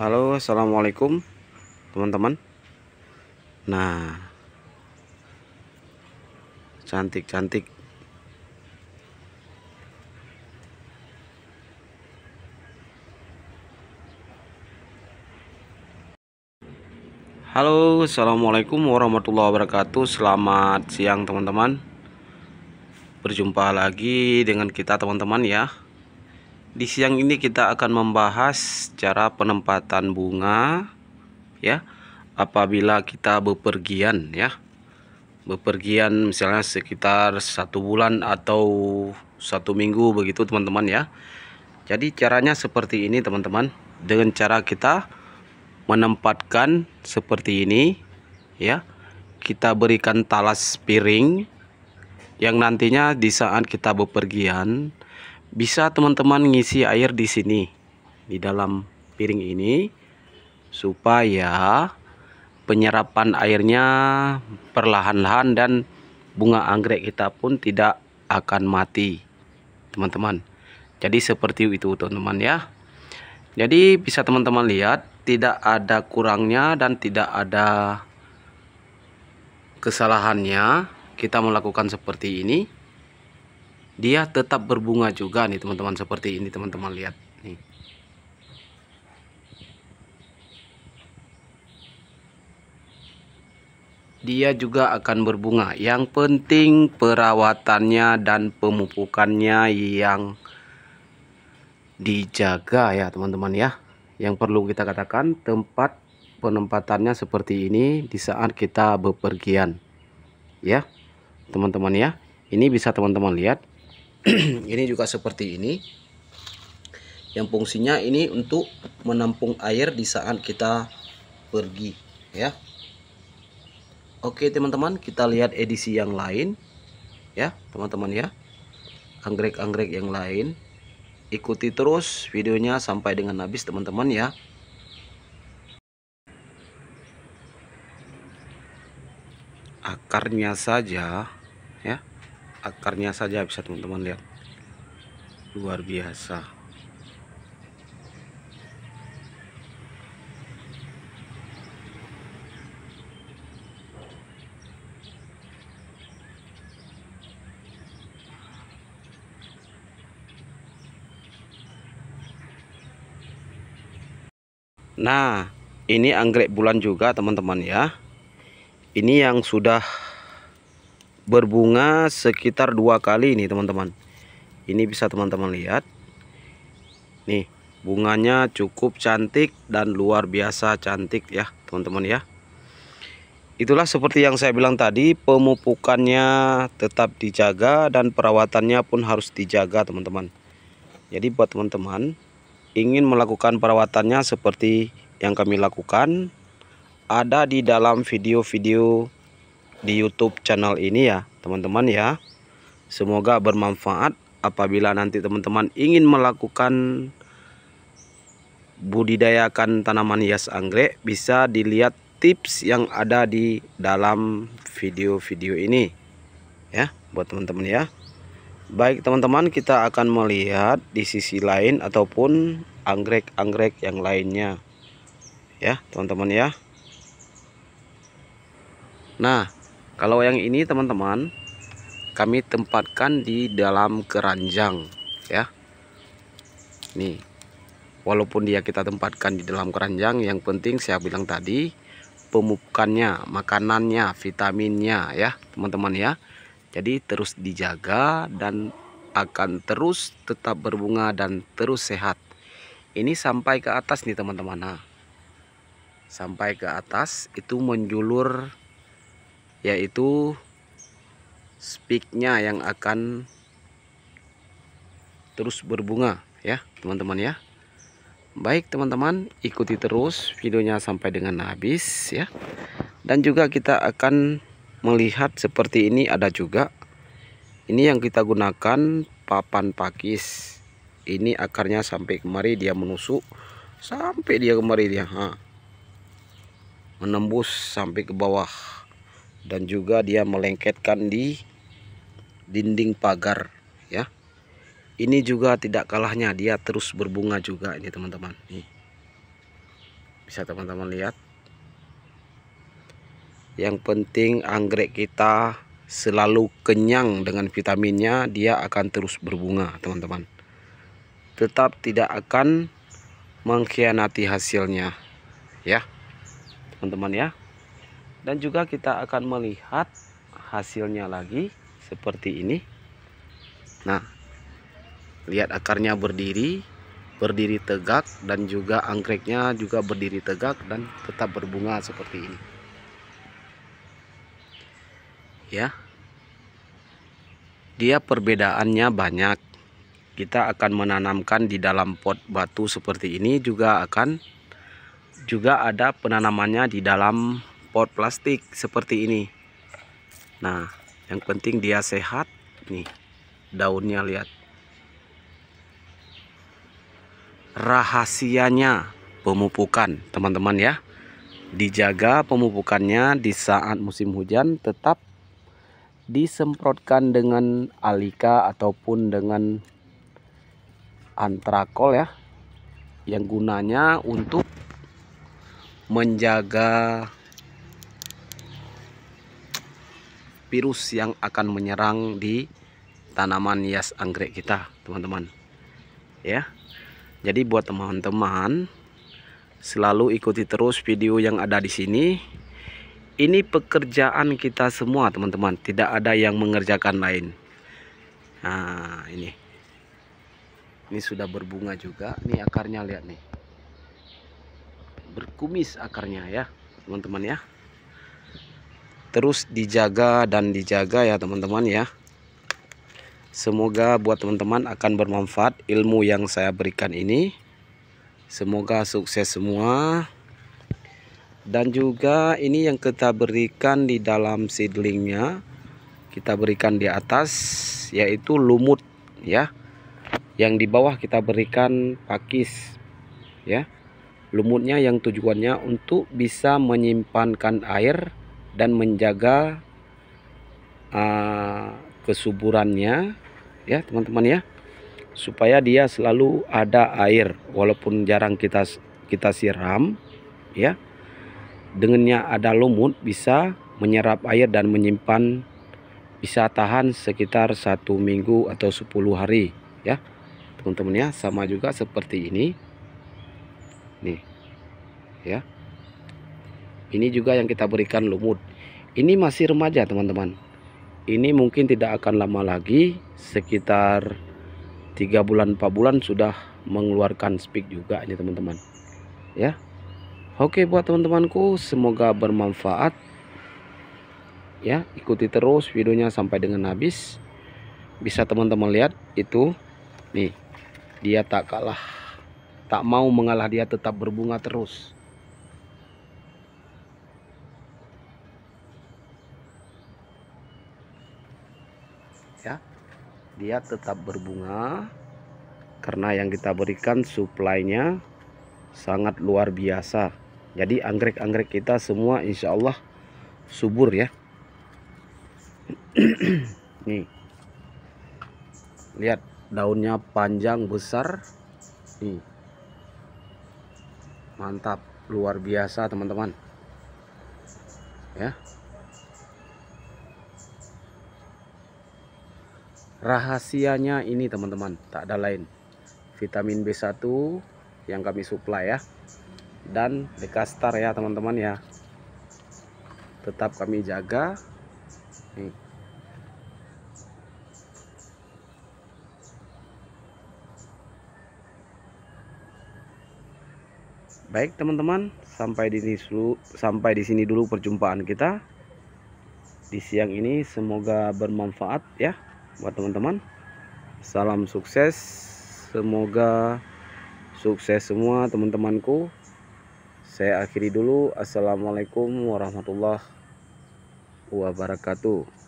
Halo assalamualaikum teman-teman Nah Cantik-cantik Halo assalamualaikum warahmatullahi wabarakatuh Selamat siang teman-teman Berjumpa lagi dengan kita teman-teman ya di siang ini kita akan membahas cara penempatan bunga ya apabila kita bepergian ya bepergian misalnya sekitar satu bulan atau satu minggu begitu teman-teman ya jadi caranya seperti ini teman-teman dengan cara kita menempatkan seperti ini ya kita berikan talas piring yang nantinya di saat kita bepergian bisa teman-teman ngisi air di sini di dalam piring ini supaya penyerapan airnya perlahan-lahan dan bunga anggrek kita pun tidak akan mati teman-teman jadi seperti itu teman-teman ya jadi bisa teman-teman lihat tidak ada kurangnya dan tidak ada kesalahannya kita melakukan seperti ini dia tetap berbunga juga nih teman-teman seperti ini teman-teman lihat nih dia juga akan berbunga yang penting perawatannya dan pemupukannya yang dijaga ya teman-teman ya yang perlu kita katakan tempat penempatannya seperti ini di saat kita bepergian ya teman-teman ya ini bisa teman-teman lihat ini juga seperti ini yang fungsinya ini untuk menampung air di saat kita pergi ya Oke teman-teman kita lihat edisi yang lain ya teman-teman ya anggrek-anggrek yang lain ikuti terus videonya sampai dengan habis teman-teman ya akarnya saja akarnya saja bisa teman-teman lihat luar biasa nah ini anggrek bulan juga teman-teman ya ini yang sudah berbunga sekitar dua kali ini teman-teman ini bisa teman-teman lihat nih bunganya cukup cantik dan luar biasa cantik ya teman-teman ya itulah seperti yang saya bilang tadi pemupukannya tetap dijaga dan perawatannya pun harus dijaga teman-teman jadi buat teman-teman ingin melakukan perawatannya seperti yang kami lakukan ada di dalam video-video di YouTube channel ini ya, teman-teman ya. Semoga bermanfaat apabila nanti teman-teman ingin melakukan budidayakan tanaman hias anggrek bisa dilihat tips yang ada di dalam video-video ini ya buat teman-teman ya baik teman-teman kita akan melihat di sisi lain ataupun anggrek-anggrek yang lainnya ya teman-teman ya nah kalau yang ini teman-teman kami tempatkan di dalam keranjang ya. Nih. Walaupun dia kita tempatkan di dalam keranjang, yang penting saya bilang tadi pemupukannya, makanannya, vitaminnya ya, teman-teman ya. Jadi terus dijaga dan akan terus tetap berbunga dan terus sehat. Ini sampai ke atas nih teman-teman. Nah, sampai ke atas itu menjulur yaitu speaknya yang akan terus berbunga ya teman-teman ya baik teman-teman ikuti terus videonya sampai dengan habis ya dan juga kita akan melihat seperti ini ada juga ini yang kita gunakan papan pakis ini akarnya sampai kemari dia menusuk sampai dia kemari dia ha. menembus sampai ke bawah dan juga dia melengketkan di dinding pagar ya ini juga tidak kalahnya dia terus berbunga juga ini teman-teman bisa teman-teman lihat yang penting anggrek kita selalu kenyang dengan vitaminnya dia akan terus berbunga teman-teman tetap tidak akan mengkhianati hasilnya ya teman-teman ya dan juga kita akan melihat hasilnya lagi seperti ini nah lihat akarnya berdiri berdiri tegak dan juga anggreknya juga berdiri tegak dan tetap berbunga seperti ini ya dia perbedaannya banyak kita akan menanamkan di dalam pot batu seperti ini juga akan juga ada penanamannya di dalam pot plastik seperti ini nah yang penting dia sehat nih daunnya lihat rahasianya pemupukan teman-teman ya dijaga pemupukannya di saat musim hujan tetap disemprotkan dengan alika ataupun dengan antrakol ya yang gunanya untuk menjaga virus yang akan menyerang di tanaman hias anggrek kita teman-teman ya jadi buat teman-teman selalu ikuti terus video yang ada di sini ini pekerjaan kita semua teman-teman tidak ada yang mengerjakan lain nah ini ini sudah berbunga juga ini akarnya lihat nih berkumis akarnya ya teman-teman ya terus dijaga dan dijaga ya teman-teman ya semoga buat teman-teman akan bermanfaat ilmu yang saya berikan ini semoga sukses semua dan juga ini yang kita berikan di dalam seedlingnya kita berikan di atas yaitu lumut ya yang di bawah kita berikan pakis ya lumutnya yang tujuannya untuk bisa menyimpankan air dan menjaga uh, kesuburannya ya teman-teman ya supaya dia selalu ada air walaupun jarang kita kita siram ya dengannya ada lumut bisa menyerap air dan menyimpan bisa tahan sekitar satu minggu atau 10 hari ya teman-teman ya sama juga seperti ini nih ya ini juga yang kita berikan lumut. Ini masih remaja teman-teman. Ini mungkin tidak akan lama lagi. Sekitar 3 bulan 4 bulan sudah mengeluarkan speak juga ini teman-teman. Ya. Oke buat teman-temanku semoga bermanfaat. Ya, ikuti terus videonya sampai dengan habis. Bisa teman-teman lihat itu nih. Dia tak kalah. Tak mau mengalah dia tetap berbunga terus. dia tetap berbunga karena yang kita berikan suplainya sangat luar biasa jadi anggrek-anggrek kita semua insya Allah subur ya nih lihat daunnya panjang besar nih mantap luar biasa teman-teman ya rahasianya ini teman-teman tak ada lain vitamin B1 yang kami supply ya dan dekastar ya teman-teman ya tetap kami jaga Nih. baik teman-teman sampai di sini sampai di sini dulu perjumpaan kita di siang ini semoga bermanfaat ya buat teman-teman salam sukses semoga sukses semua teman-temanku saya akhiri dulu assalamualaikum warahmatullahi wabarakatuh